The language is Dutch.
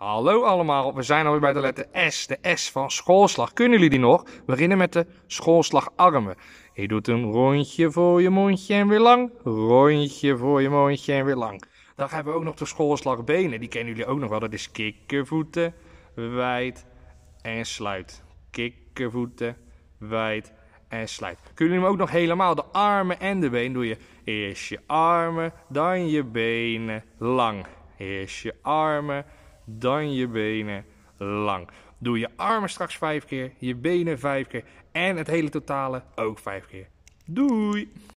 Hallo allemaal, we zijn alweer bij de letter S, de S van schoolslag. Kunnen jullie die nog? We beginnen met de schoolslagarmen. Je doet een rondje voor je mondje en weer lang, rondje voor je mondje en weer lang. Dan hebben we ook nog de schoolslagbenen, die kennen jullie ook nog wel. Dat is kikkervoeten, wijd en sluit. Kikkervoeten, wijd en sluit. Kunnen jullie hem ook nog helemaal, de armen en de benen doe je. Eerst je armen, dan je benen, lang. Eerst je armen, dan je benen lang. Doe je armen straks vijf keer, je benen vijf keer en het hele totale ook vijf keer. Doei!